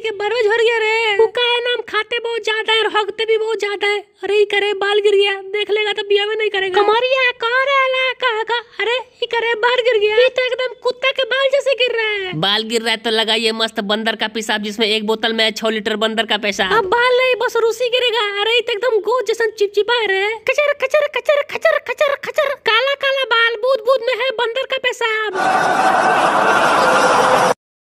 पानी के भरवे झर गया रे कुका है नाम खाते बहुत ज्यादा है और हगते भी बहुत ज्यादा है अरे करे बाल गिर गया देख लेगा तो बिया में नहीं करेगा कमरिया कर रहा कहा का अरे ये करे बाल गिर गया ये तो एकदम कुत्ते के बाल जैसे गिर रहा है बाल गिर रहा है तो लगाइए मस्त बंदर का पेशाब जिसमें एक बोतल में छह लीटर बंदर का पेशाब अब बाल नहीं बस रूसी गिरेगा अरे ये तो एकदम गोद जैसा चिपचिपा है कचर कचर कचर कचर कचर कचर काला काला बाल बूद बूद में है बंदर का पेशाब